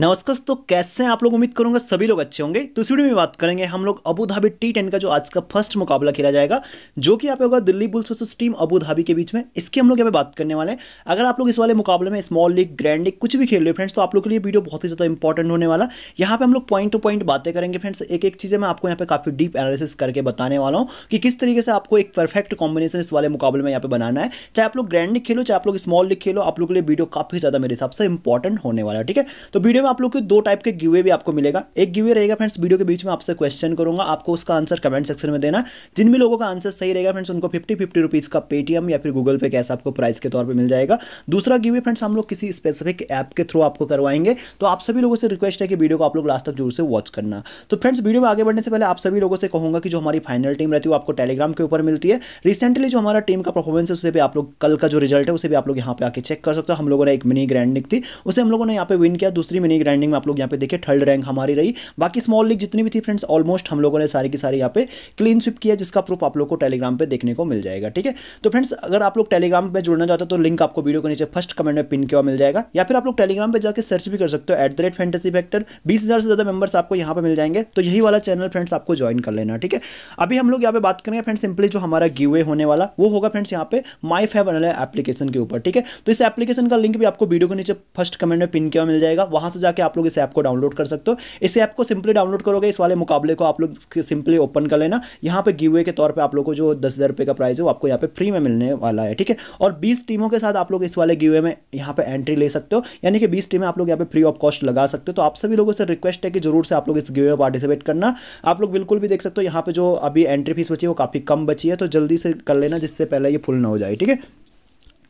नमस्कार तो कैसे हैं आप लोग उम्मीद करूंगा सभी लोग अच्छे होंगे तो इस वीडियो में बात करेंगे हम लोग अबू धाबी टी टेन का जो आज का फर्स्ट मुकाबला खेला जाएगा जो कि यहाँ पे होगा Delhi Bulls versus team Abu Dhabi के बीच में इसकी हम लोग यहाँ पे बात करने वाले हैं अगर आप लोग इस वाले मुकाबले में स्मॉल लीग ग्रैंड लीग कुछ भी खेल रहे हो फ्रेंड्स तो आप लोग के लिए वीडियो बहुत ही ज़्यादा इंपॉर्टेंट होने वाला यहाँ पर हम लोग पॉइंट टू पॉइंट बातें करेंगे फ्रेंड्स एक एक चीज़ें मैं आपको यहाँ पे काफ़ी डीप एनालिसिस करके बताने वाला हूँ कि किस तरीके से आपको एक परफेक्ट कॉम्बिनेशन इस वाले मुकाबले में यहाँ पे बनाना है चाहे आप लोग ग्रैंड लीग खेलो चाहे आप लोग स्मॉल लीग खेलो आप लोग के लिए वीडियो काफ़ी ज़्यादा मेरे हिसाब से इंपॉर्टेंट होने वाला है ठीक है तो वीडियो में आप लोग के दो टाइप के गिवे भी आपको मिलेगा एक गिवे रहेगा फ्रेंड्स वीडियो के बीच में आपसे क्वेश्चन करूंगा आपको उसका आंसर कमेंट सेक्शन में देना जिन भी लोगों का आंसर सही रहेगा फ्रेंड्स उनको फिफ्टी फिफ्टी रुपीज़ का पेटीएम या फिर गूगल पे कैसे आपको प्राइस के तौर पर मिल जाएगा दूसरा गिवे फ्रेंड्स हम लोग किसी स्पेसिफिक ऐप के थ्रू आपको करवाएंगे तो आप सभी लोगों से रिक्वेस्ट है कि वीडियो को आप लोग लास्ट तक जरूर से वॉच करना तो फ्रेंड्स वीडियो में आगे बढ़ने से पहले आप सभी लोगों से कहूंगा कि जो हमारी फाइनल टीम रहती है वो आपको टेलीग्राम के ऊपर मिलती है रिसेंटली जो हमारा टीम का परफॉर्मेंस है उसे भी आप लोग कल का जो रिजल्ट है उसे भी आप लोग यहाँ पे आके चेक कर सकते हो हम लोगों ने एक मिनी ग्रैंड निक थी उसे हम लोगों ने यहाँ पे विन किया दूसरी मिनी अपनी रैंडिंग में आप लोग यहाँ पे देखिए थर्ड रैंक हमारी रही बाकी स्मॉल लीग जितनी भी थी फ्रेंड्स ऑलमोस्ट हम लोगों ने सारी की सारी यहाँ पे क्लीन स्विप किया जिसका प्रूफ आप लोग को टेलीग्राम पर देखने को मिल जाएगा ठीक है तो फ्रेंड्स अगर आप लोग टेलीग्राम पर जुड़ना चाहते हो तो लिंक आपको वीडियो के नीचे फर्स्ट कमेंट में पिन किया मिल जाएगा या फिर आप लोग टेलीग्राम पर जाकर सर्च भी कर सकते हो at the rate fantasy factor बीस हज़ार से ज़्यादा मेंबर्स आपको यहाँ पर मिल जाएंगे तो यही वाला चैनल फ्रेंड्स आपको ज्वाइन कर लेना ठीक है अभी हम लोग यहाँ पे बात करेंगे फ्रेंड्स सिंपली जो हमारा गिवे होने वाला वो होगा फ्रेंड्स यहाँ पे माई फैब एप्लीकेशन के ऊपर ठीक है तो इस एप्लीकेशन का लिंक भी आपको वीडियो के नीचे फर्स्ट कमेंट में पिन किया मिल जाएगा वहाँ से जाके आप लोग इस ऐप को डाउनलोड कर सकते हो इस ऐप को सिंपली डाउनलोड करोगे इस वाले मुकाबले को आप लोग सिंपली ओपन कर लेना यहाँ पे गिवे के तौर पर आप लोग को जो दस हज़ार का प्राइस है वो आपको यहाँ पे फ्री में मिलने वाला है ठीक है और बीस टीमों के साथ आप लोग इस वाले गिवे में यहाँ पे एंट्री ले सकते हो यानी कि बीस टीमें आप लोग यहाँ पे फ्री ऑफ कॉस्ट लगा सकते हो तो आप सभी लोगों से रिक्वेस्ट है कि जरूर से आप लोग इस गिवे में पार्टिसिपेट करना आप लोग बिल्कुल भी देख सकते हो यहाँ पर जो अभी एंट्री फीस बची है वो काफ़ी कम बची है तो जल्दी से कर लेना जिससे पहले ये फुल ना हो जाए ठीक है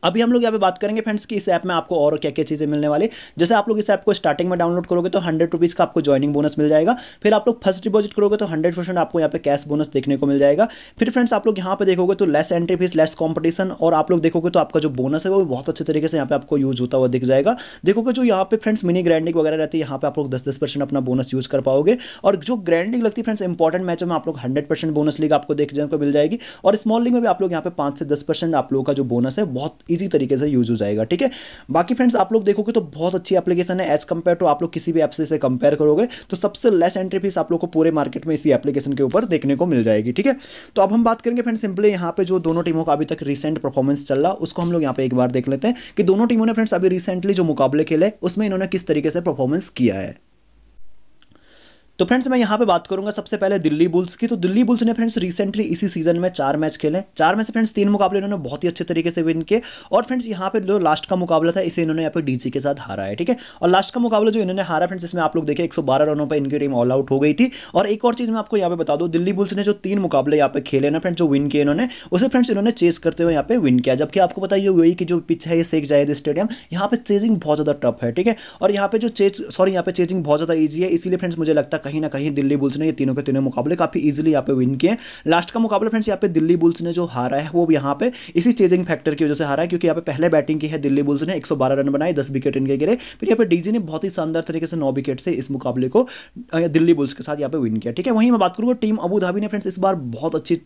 अभी हम लोग यहाँ पे बात करेंगे फ्रेंड्स कि इस ऐप में आपको और क्या क्या चीज़ें मिलने वाली जैसे आप लोग इस ऐप को स्टार्टिंग में डाउनलोड करोगे तो हंड्रेड रुपीज़ का आपको ज्वाइनिंग बोनस मिल जाएगा फिर आप लोग फर्स्ट डिपॉजिट करोगे तो हंड्रेड परसेंट आपको यहाँ पे कैश बोनस देखने को मिल जाएगा फिर फ्रेंड्स आप लोग यहाँ पे देखोगे तो less entry fees less competition और आप लोग देखोगे तो आपका जो बोनस है वो बहुत अच्छे तरीके से यहाँ पे आपको यूज होता हुआ दिख जाएगा देखोगे जो यहाँ पे फ्रेंड्स मिनी ग्रैंडिंग वगैरह रहती है यहाँ पे आप लोग दस दस परसेंट अपना बोनस यूज कर पाओगे और जो ग्रैंडिंग लगती है फ्रेंड्स इंपॉर्टेंट मैचों में आप लोग हंड्रेड परसेंट बोनस लीग आपको देखने को मिल जाएगी और स्मॉल लीग में भी आप लोग यहाँ पे पाँच से दस परसेंट आप लोगों का जो बोनस है बहुत ईजी तरीके से यूज हो जाएगा ठीक है बाकी फ्रेंड्स आप लोग देखोगे तो बहुत अच्छी एप्लीकेशन है एज कम्पेयर टू आप लोग किसी भी ऐप से कंपेयर करोगे तो सबसे लेस एंट्री फीस आप लोग को पूरे मार्केट में इसी एप्लीकेशन के ऊपर देखने को मिल जाएगी ठीक है तो अब हम बात करेंगे फ्रेंड सिंपली यहाँ पे जो दोनों टीमों का अभी तक रिसेंट परफॉर्मेंस चल रहा उसको हम लोग यहाँ पे एक बार देख लेते हैं कि दोनों टीमों ने फ्रेंड्स अभी रिसेंटली जो मुकाबले खेले उसमें इन्होंने किस तरीके से परफॉर्मेंस किया है तो फ्रेंड्स मैं यहाँ पे बात करूंगा सबसे पहले दिल्ली बुल्स की तो दिल्ली बुल्स ने फ्रेंड्स रिसेंटली इसी सीजन में चार मैच खेले चार में से फ्रेंड्स तीन मुकाबले इन्होंने बहुत ही अच्छे तरीके से विन किए और फ्रेंड्स यहाँ पे जो लास्ट का मुकाबला था इसे इन्होंने यहाँ पे डीसी के साथ हारा है ठीक है और लास्ट का मुकाबला जो इन्होंने हारा फ्रेंड्स इसमें आप लोग देखिए एक रनों पर इनकी टीम ऑल आउट हो गई थी और एक और चीज़ मैं आपको यहाँ पे बता दूँ दिल्ली बुल्स ने जो तीन मुकाबले यहाँ पे खेले ना फ्रेंड्स जो विन किए इन्होंने उसे फ्रेंड्स इन्होंने चेस करते हुए यहाँ पे विन किया जबकि आपको बताइए वही कि जो पिच है ये शेख जाए स्टेडियम यहाँ पे चेजिंग बहुत ज़्यादा टफ है ठीक है और यहाँ पे जो चेज सॉरी यहाँ पे चेजिंग बहुत ज़्यादा ईजी है इसीलिए फ्रेंड्स मुझे लगता है कहीं ना कहीं दिल्ली बुल्स ने ये तीनों के तीनों मुकाबले काफ़ी इजिली यहाँ पे विन किए लास्ट का मुकाबला फ्रेंड्स यहाँ पे दिल्ली बुल्स ने जो हारा है वो यहाँ पे इसी चेजिंग फैक्टर की वजह से हारा है क्योंकि यहाँ पे पहले बैटिंग की है दिल्ली बुल्स ने एक रन बनाए दस विकेट इनके गिरे फिर यहाँ पे डीजी ने बहुत ही शानदार तरीके से नौ विकेट से इस मुकाबले को दिल्ली बुल्स के साथ यहाँ पे विन किया ठीक है वहीं मैं बात करूँगा टीम अबू धाबी ने फ्रेंड्स इस बार बहुत अच्छी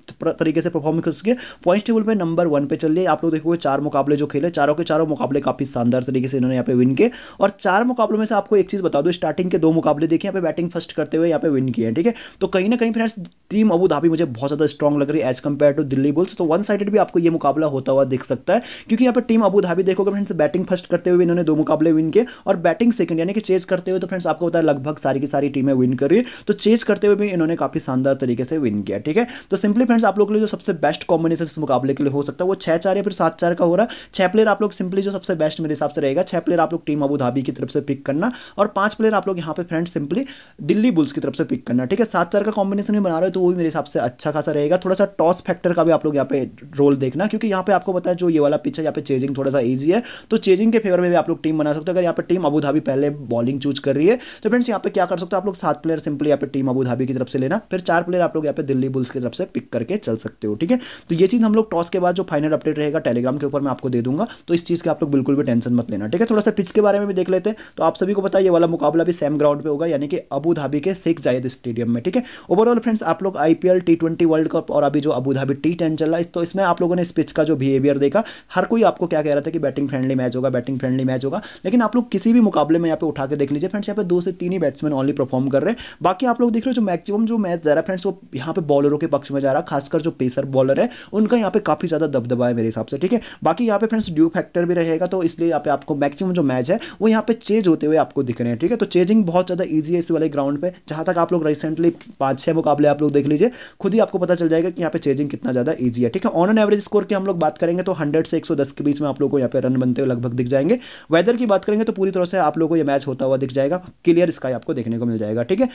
तरीके से परफॉर्म किया पॉइंट टेबल पर नंबर वन पे चलिए आप लोग देखोगे चार मुकाबले जो खेले चारों के चारों मुकाबले काफी शानदार तरीके से इन्होंने यहाँ पे विन किए और चार मुकाबलों में से आपको एक चीज बता दो स्टार्टिंग के दो मुकाबले देखिए यहाँ पे बैटिंग फर्स्ट कर करते हुए यहाँ पे विन किया है ठीक है तो कहीं ना कहीं फ्रेंड्स टीम अबू धाबी मुझे बहुत ज़्यादा स्ट्रॉग लग रही है as compared to Delhi Bulls तो वन साइडेड भी आपको ये मुकाबला होता हुआ दिख सकता है क्योंकि यहाँ पर टीम अबू धाबी देखोगे फ्रेंड्स बैटिंग फर्स्ट करते हुए इन्होंने दो मुकाबले विन किए और बैटिंग सेकंड यानी कि चेज करते हुए तो फ्रेंड्स आपको पता है लगभग सारी की सारी टीमें विन कर रही है तो चेज करते हुए भी इन्होंने काफ़ी शानदार तरीके से विन किया ठीक है तो सिंपली फ्रेंड्स आप लोग के लिए जो सबसे बेस्ट कॉम्बिनेशन मुकाबले के लिए हो सकता है वो छह चार या फिर सात चार का हो रहा है छह प्लेयर आप लोग सिंपली जो सबसे बेस्ट मेरे हिसाब से रहेगा छह प्लेयर आप लोग टीम अबू धाबी की तरफ से पिक करना और पांच प्लेयर आप लोग यहाँ पे फ्रेंड्स सिंपली दिल्ली बुल्स की तरफ से पिक करना ठीक है सात चार का कॉम्बिनेशन में बना रहे हो तो वो भी मेरे हिसाब से अच्छा खासा रहेगा थोड़ा सा टॉस फैक्टर का भी आप लोग यहाँ पे रोल देखना क्योंकि यहाँ पे आपको पता है जो ये वाला पिच है यहाँ पे चेजिंग थोड़ा सा ईजी है तो चेजिंग के फेवर में भी आप लोग टीम बना सकते हो अगर यहाँ पर टीम अबूधाबी पहले बॉलिंग चूज कर रही है तो फ्रेंड्स यहाँ पे क्या कर सकते हो आप लोग सात प्लेयर सिंपली यहाँ पे टीम अबूधाबी की तरफ से लेना फिर चार प्लेयर आप लोग यहाँ पे दिल्ली बुल्स की तरफ से पिक करके चल सकते हो ठीक है तो ये चीज़ हम लोग टॉस के बाद जो फाइनल अपडेट रहेगा टेलीग्राम के ऊपर मैं आपको दे दूंगा तो इस चीज़ का आप लोग बिल्कुल भी टेंशन मत लेना ठीक है थोड़ा सा पिच के बारे में भी देख लेते हैं तो आप सभी को पता है ये वाला मुकाबला भी सेम ग्राउंड पर होगा यानी कि धाबी है शेख जायद स्टेडियम में ठीक है ओवरऑल फ्रेंड्स आप लोग IPL T twenty World Cup और अभी जो अबूधाबी टी टेन चल रहा है तो इसमें आप लोगों ने स्पिच पिच का जो बिहेवियर देखा हर कोई आपको क्या कह रहा था कि बैटिंग फ्रेंडली मैच होगा बैटिंग फ्रेंडली मैच होगा लेकिन आप लोग किसी भी मुकाबले में यहाँ पे उठा के देख लीजिए फ्रेंड्स यहाँ पे दो से तीन ही बैट्समैन ऑनली परफॉर्म कर रहे हैं बाकी आप लोग देख रहे हो जो मैक्सिमम जो मैच जा रहा है फ्रेंड्स वो यहाँ पे बॉलरों के पक्ष में जा रहा है खासकर जो पेसर बॉलर है उनका यहाँ पे काफी ज्यादा दबदबा है मेरे हिसाब से ठीक है बाकी यहाँ पे फ्रेंड्स ड्यू फैक्टर भी रहेगा तो इसलिए यहाँ पे आपको मैक्सिमम जो मैच है वो यहाँ पे चेंज होते हुए आपको दिख रहे हैं ठीक है तो चेंजिंग बहुत ज्यादा ईजी है इस वाले ग्राउंड पे जहाँ तक आप लोग रिसेंटली पाँच छः मुकाबले आप लोग देख लीजिए खुद ही आपको पता चल जाएगा कि यहाँ पे चेंजिंग कितना ज़्यादा ईजी है ठीक है ऑन एन एवरेज स्कोर की हम लोग बात करेंगे तो हंड्रेड से एक सौ दस के बीच में आप लोग को यहाँ पे रन बनते हुए लगभग दिख जाएंगे वेदर की बात करेंगे तो पूरी तरह से आप लोग को यह मैच होता हुआ दिख जाएगा क्लियर स्काई आपको देखने को मिल जाएगा ठीक है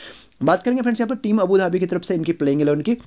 बात करेंगे फ्रेंड्स यहाँ पर टीम अबू धाबी की तरफ से इनकी प्लेइंग इलेवन की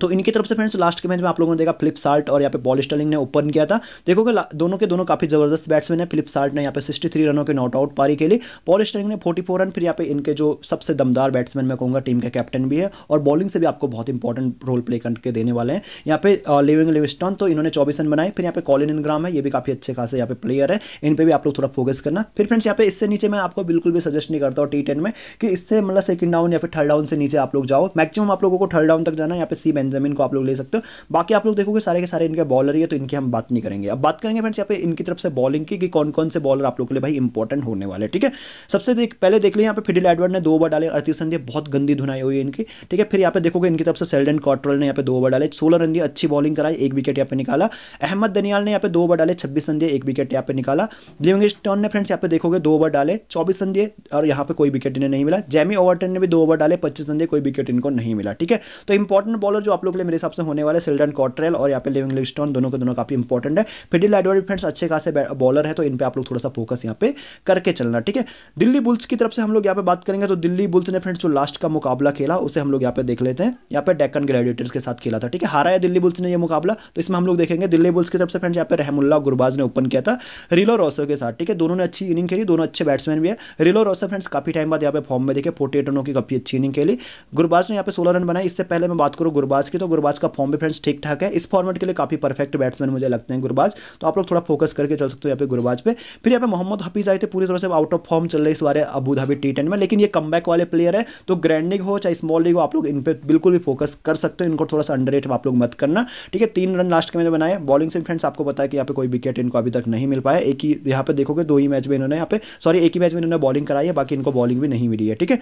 तो इनकी तरफ से फ्रेंड्स लास्ट के मैच में आप लोगों ने देखा फ्लिप साल्ट और यहाँ पे बॉल स्टर्लिंग ने ओपन किया था देखोगे दोनों के दोनों काफी जबरदस्त बैट्समैन है फ्लिप साल्ट ने यहाँ पे 63 रनों के नॉट आउट पारी लिए बॉल स्टर्लिंग ने 44 रन फिर यहाँ पे इनके जो सबसे दमदार बैट्समैन मैं कहूँगा टीम के कैप्टन भी है और बॉलिंग से भी आपको बहुत इंपॉर्टेंट रोल प्ले करके देने वाले हैं यहाँ पे लिविंग लिविस्टॉन तो इन्होंने चौबीस रन बनाए फिर यहाँ पे कॉलिन इनग्राम है ये भी काफी अच्छे खासे यहाँ पे प्लेयर है इन पर भी आप लोग थोड़ा फोकस करना फिर फ्रेंड्स यहाँ पे इससे नीचे मैं आपको बिल्कुल भी सजेस्ट नहीं करता हूँ टी में कि इससे मतलब सेकंड डाउन या फिर थर्ड डाउन से नीचे आप लोग जाओ मैक्सिमम आप लोगों को थर्ड डाउन तक जाना यहाँ पे सी बेंजामिन को आप लोग ले सकते हो बाकी आप लोग देखोगे सारे के सारे इनके बॉलर ही है तो इनकी हम बात नहीं करेंगे अब बात करेंगे फ्रेंड्स यहाँ पे इनकी तरफ से बॉलिंग की कि कौन कौन से बॉलर आप लोग के लिए भाई इंपॉर्टेंट होने वाले ठीक है सबसे देख पहले देख लिया यहाँ पे फिडिल एडवर्ड ने दो ओवर डाले अड़तीस रन दिए बहुत गंदी धुनाई हुई इनकी ठीक है फिर यहाँ पे देखोगे इनकी तरफ से सेल्डन कॉट्रल ने यहाँ पे दो ओवर डाले सोलह रन दिए अच्छी बॉलिंग कराई एक विकेट यहाँ पे निकाला अहमद दनियाल ने यहाँ पे दो ओवर डाले छब्बीस रन दिए एक विकेट यहाँ पे निकाला लिविंग लिविंगस्टन ने फ्रेंड्स यहाँ पे देखोगे दो ओवर डाले चौबीस रन दिए और यहाँ पे कोई विकेट इन्हें नहीं मिला जैमी ओवरटन ने भी दो ओवर डाले पच्चीस रन दिए कोई विकेट इनको नहीं मिला ठीक है तो इंपॉर्टेंट बॉलर जो आप लोग के लिए मेरे हिसाब से होने वाले सिल्डन कॉट्रेल और यहाँ पे लिविंग लिस्टॉन दोनों के दोनों काफी इंपॉर्टेंट है फिडिल एडवर्ड फ्रेंड्स अच्छे खासे बॉलर है तो इन पर आप लोग थोड़ा सा फोकस यहाँ पे करके चलना ठीक है दिल्ली बुल्स की तरफ से हम लोग यहाँ पे बात करेंगे तो दिल्ली बुल्स ने फ्रेंड्स जो लास्ट का मुकाबला खेला उसे हम लोग यहाँ पे देख लेते हैं यहाँ पे डेकन ग्लैडिएटर्स के साथ खेला था ठीक है हारा है दिल्ली बुल्स ने यह मुकाबला तो इसमें हम लोग देखेंगे दिल्ली बुल्स की तरफ से फ्रेंड्स यहाँ पे रहमुल्ला गुरबाज ने ओपन किया था रिलो रोसो के साथ ठीक है दोनों ने अच्छी इनिंग खेली दोनों अच्छे बैट्समैन भी है रिलो रोसो फ्रेंड्स काफी टाइम बाद यहाँ पे फॉर्म में देखे फोर्टी एट रनों की काफी अच्छी इनिंग खेली गुरबाज ने यहाँ पे सोलह रन बनाया इससे पहले मैं बात करूँ गुरबाज गुरबाज की तो गुरबाज का फॉर्म भी फ्रेंड्स ठीक ठाक है इस फॉर्मेट के लिए काफी परफेक्ट बैट्समैन मुझे लगते हैं गुरबाज तो आप लोग थोड़ा फोकस करके चल सकते हो यहाँ पे गुरबाज पे फिर यहाँ पे मोहम्मद हफीज आए थे पूरी तरह से आउट ऑफ फॉर्म चल रहे इस बारे अबू धाबी टी में लेकिन ये कम वाले प्लेयर है तो ग्रैंड लीग हो चाहे स्मॉल लीग हो आप लोग इन पर बिल्कुल भी फोकस कर सकते हो इनको थोड़ा सा अंडर आप लोग मत करना ठीक है तीन रन लास्ट के मैंने बनाए बॉलिंग से फ्रेंड्स आपको बताया कि यहाँ पे कोई विकेट इनको अभी तक नहीं मिल पाया एक ही यहाँ पे देखोगे दो ही मैच में इन्होंने यहाँ पे सॉरी एक ही मैच में इन्होंने बॉलिंग कराई है बाकी इनको बॉलिंग भी नहीं मिली है ठीक है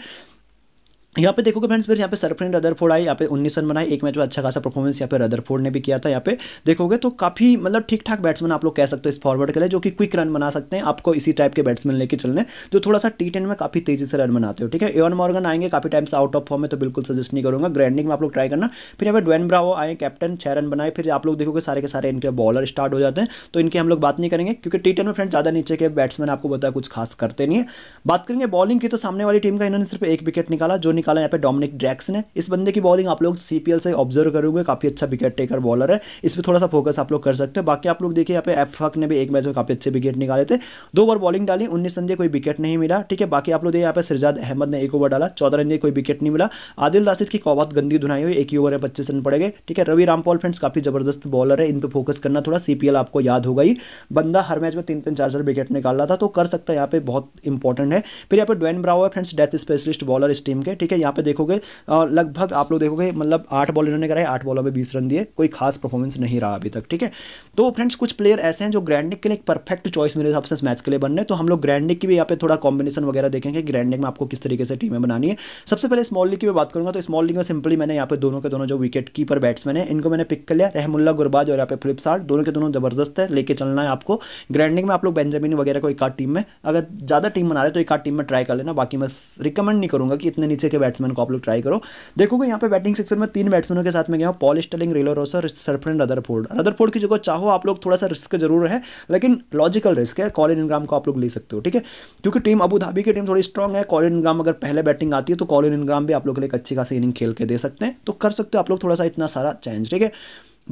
यहाँ पे देखोगे फ्रेंड्स फिर यहाँ पे सरफ्रेन रदरफोर्ड आई यहाँ पे उन्नीस रन बनाए एक मैच में अच्छा खासा परफॉर्मेंस यहाँ पे रदरफोर्ड ने भी किया था यहाँ पे देखोगे तो काफी मतलब ठीक ठाक बैट्समैन आप लोग कह सकते हो इस फॉरवर्ड के लिए जो कि क्विक रन बना सकते हैं आपको इसी टाइप के बैट्समैन लेके चलने जो थोड़ा सा टी में काफी तेजी से रन बनाते हो ठीक है एवन मॉर्गन आएंगे काफी टाइम से आउट ऑफ फॉर्म में तो बिल्कुल सजेस्ट नहीं करूंगा ग्रैंडिंग में आप लोग ट्राई करना फिर यहाँ पे ड्वेन ब्रावो आए कैप्टन छह रन बनाए फिर आप लोग देखोगे सारे के सारे इनके बॉलर स्टार्ट हो जाते हैं तो इनके हम लोग बात नहीं करेंगे क्योंकि टी में फ्रेंड ज्यादा नीचे के बैट्समैन आपको बताया कुछ खास करते नहीं है बात करेंगे बॉलिंग की तो सामने वाली टीम का इन्होंने सिर्फ एक विकेट निकाला जो निकाला यहाँ पे डोमिनिक ड्रैक्स ने इस बंदे की बॉलिंग आप लोग सीपीएल से ऑब्जर्व करोगे काफी अच्छा विकेट टेकर बॉलर है इस पर थोड़ा सा फोकस आप लोग कर सकते हो बाकी आप लोग देखिए यहाँ पे एफ हक ने भी एक मैच में काफी अच्छे विकेट निकाले थे दो बार बॉलिंग डाली उन्नीस रन कोई विकेट नहीं मिला ठीक है बाकी आप लोग देखिए यहाँ पे सिरजाद अहमद ने एक ओवर डाला चौदह रन कोई विकेट नहीं मिला आदिल राशिद की कौत गंदी धुनाई हुई एक ही ओवर है पच्चीस रन पड़े गए ठीक है रवि रामपाल फ्रेंड्स काफी जबरदस्त बॉलर है इन पर फोकस करना थोड़ा सीपीएल आपको याद होगा ही बंदा हर मैच में तीन तीन चार चार विकेट निकाल रहा था तो कर सकता है यहाँ पे बहुत इंपॉर्टेंट है फिर यहाँ पे ड्वेन ब्रावो है फ्रेंड्स डेथ स्पेशलिस्ट बॉलर इस टीम के ठीक है है यहाँ पे देखोगे लगभग आप लोग देखोगे मतलब आठ बॉल इन्होंने कराए आठ बॉलों में बीस रन दिए कोई खास परफॉर्मेंस नहीं रहा अभी तक ठीक है तो फ्रेंड्स कुछ प्लेयर ऐसे हैं जो ग्रैंडिक के लिए परफेक्ट चॉइस मेरे हिसाब से मैच के लिए बनने तो हम लोग ग्रैंडिक की भी यहाँ पे थोड़ा कॉम्बिनेशन वगैरह देखेंगे ग्रैंडिक में आपको किस तरीके से टीमें बनानी है सबसे पहले स्मॉल लीग की बात करूंगा तो स्मॉल लीग में सिंपली मैंने यहाँ पे दोनों के दोनों जो विकेट कीपर बैट्समैन है इनको मैंने पिक कर लिया रहमुल्ला गुरबाज और यहाँ पे फ्लिपसार्ट दोनों के दोनों जबरदस्त है लेके चलना है आपको ग्रैंडिंग में आप लोग बेंजामिन वगैरह को एक आध टीम में अगर ज़्यादा टीम बना रहे तो एक आध टीम में ट्राई कर लेना बाकी मैं रिकमेंड नहीं करूंगा कि इतने नीचे के बैट्समैन को आप लोग ट्राई करो देखोगे यहाँ पे बैटिंग सेक्शन में तीन बैट्समैनों के साथ में गया हूँ Paul Stirling Rilee Rossouw Sherfane Rutherford Rutherford की जगह चाहो आप लोग थोड़ा सा रिस्क जरूर है लेकिन लॉजिकल रिस्क है कॉलिन इनग्राम को आप लोग ले सकते हो ठीक है क्योंकि टीम अबू धाबी की टीम थोड़ी स्ट्रॉग है कॉलिन इनग्राम अगर पहले बैटिंग आती है तो कॉलिन इनग्राम भी आप लोग के लिए अच्छी खासी इनिंग खेल के दे सकते हैं तो कर सकते हो आप लोग थोड़ा सा इतना सारा चेंज ठीक है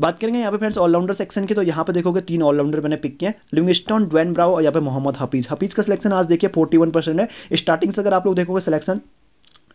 बात करेंगे यहाँ पे फ्रेंड्स ऑलराउंडर सेक्शन की तो यहाँ पे देखोगे तीन ऑलराउंडर मैंने पिक किए लिविंगस्टोन ड्वेन ब्राउ और यहाँ पे मोहम्मद हफीज हफीज का सिलेक्शन आज देखिए 41 परसेंट है स्टार्टिंग से अगर आप लोग देखोगे selection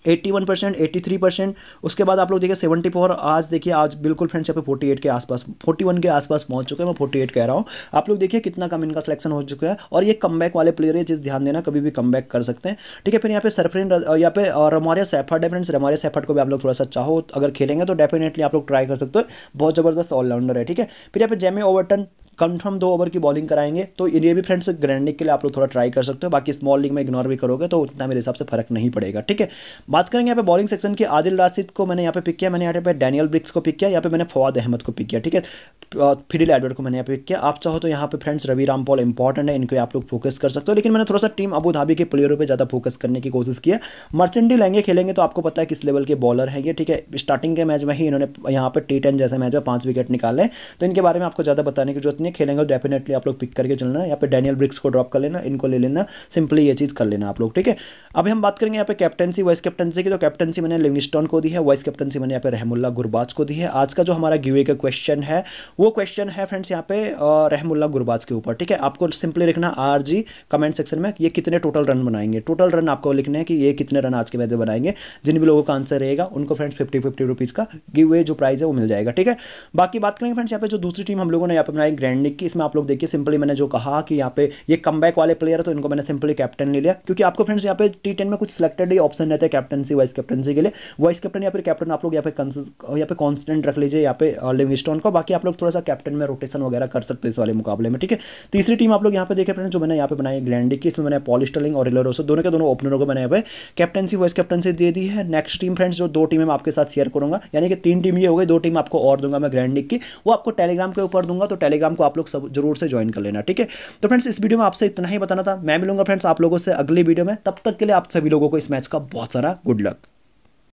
eighty one percent eighty three percent उसके बाद आप लोग देखिए सेवेंटी फोर आज देखिए आज बिल्कुल फ्रेंड्स यहाँ पे फोर्टी एट के आसपास फोर्टी वन के आसपास पहुंच चुके हैं मैं फोर्टी एट कह रहा हूँ आप लोग देखिए कितना कम इनका सिलेक्शन हो चुका है और ये कम वाले प्लेयर है जिस ध्यान देना कभी भी कम कर सकते हैं ठीक है फिर यहाँ पे सरफ्रेन यहाँ पे रमोरिया सैफर्ड है फ्रेंड्स रमोरिया सैफर्ड को भी आप लोग थोड़ा सा चाहो अगर खेलेंगे तो डेफिनेटली आप लोग ट्राई कर सकते हो बहुत ज़बरदस्त ऑलराउंडर है ठीक है फिर यहाँ पे जेमे ओवरटन कंफर्म दो ओवर की बॉलिंग कराएंगे तो ये भी फ्रेंड्स ग्रैंड लीग के लिए आप लोग थोड़ा ट्राई कर सकते हो बाकी स्मॉल लीग में इग्नोर भी करोगे तो उतना मेरे हिसाब से फर्क नहीं पड़ेगा ठीक है बात करेंगे यहाँ पे बॉलिंग सेक्शन की आदिल राशिद को मैंने यहाँ पे पिक किया मैंने यहाँ पे डैनियल ब्रिक्स को पिक किया यहाँ पे मैंने फवाद अहमद को पिक किया ठीक है फिडिल एडवर्ड को मैंने यहाँ पे पिक किया आप चाहो तो यहाँ पे फ्रेंड्स रवि रामपॉल इंपॉर्टेंट है इनको आप लोग फोकस कर सकते हो लेकिन मैंने थोड़ा सा टीम अबू धाबी के प्लेयरों पर ज़्यादा फोकस करने की कोशिश की है मर्चेंडी लेंगे खेलेंगे तो आपको पता है किस लेवल के बॉलर है ये ठीक है स्टार्टिंग के मैच में ही इन्होंने यहाँ पर टी जैसे मैच में पाँच विकेट निकाले तो इनके बारे में आपको ज़्यादा बताने की जरूरत नहीं नहीं खेलेंगे डेफिनेटली आप लोग पिक करके चलना या फिर डैनियल ब्रिक्स को ड्रॉप कर लेना इनको ले लेना सिंपली ये चीज़ कर लेना आप लोग ठीक है अभी हम बात करेंगे यहाँ पे कैप्टनसी वाइस कैप्टनसी की तो कैप्टनसी मैंने लिविंगस्टोन को दी है वाइस कैप्टनसी मैंने यहाँ पे रहमुल्ला गुरबाज को दी है आज का जो हमारा गिवे का क्वेश्चन है वो क्वेश्चन है फ्रेंड्स यहाँ पे रहमुल्ला गुरबाज के ऊपर ठीक है आपको सिंपली लिखना आर जी कमेंट सेक्शन में ये कितने टोटल रन बनाएंगे टोटल रन आपको लिखने है कि ये कितने रन आज के मैच बनाएंगे जिन भी लोगों का आंसर रहेगा उनको फ्रेंड्स फिफ्टी फिफ्टी रुपीज़ का गिवे जो प्राइस है वो मिल जाएगा ठीक है बाकी बात करेंगे फ्रेंड्स यहाँ पे जो दूसरी टीम हम लोगों ने यहाँ पे बनाई ग्रैंडिक की इसमें आप लोग देखिए सिंपली मैंने जो कहा कि यहाँ पे ये कम वाले प्लेयर तो इनको मैंने सिंपली कैप्टन ले लिया क्योंकि आपको फ्रेंड्स यहाँ पे टी टेन में कुछ सिलेक्टेड ही ऑप्शन रहते हैं कैप्टनसी वाइस कैप्टनसी के लिए वाइस कैप्टन या फिर कैप्टन आप लोग यहाँ पे यहाँ पे कॉन्स्टेंट रख लीजिए यहाँ पे लिविंगस्टोन uh, को बाकी आप लोग थोड़ा सा कैप्टन में रोटेशन वगैरह कर सकते हो इस वाले मुकाबले में ठीक है तीसरी टीम आप लोग यहाँ पे देखे फ्रेंड जो मैंने यहाँ पे बनाई ग्लैंडी की इसमें मैंने पॉलिस्टलिंग और एलोरोसो दोनों के दोनों ओपनरों को मैंने यहाँ पे कैप्टनसी वाइस कैप्टनसी दे दी है नेक्स्ट टीम फ्रेंड्स जो दो टीम मैं आपके साथ शेयर करूंगा यानी कि तीन टीम ये हो गई दो टीम आपको और दूंगा मैं ग्रैंडिक की वो आपको टेलीग्राम के ऊपर दूंगा तो टेलीग्राम को आप लोग सब जरूर से ज्वाइन कर लेना ठीक है तो फ्रेंड्स इस वीडियो में आपसे इतना ही बताना था मैं मिलूंगा फ्रेंड्स आप लोगों से अगली वीडियो में तब तक के लिए आप सभी लोगों को इस मैच का बहुत सारा गुड लक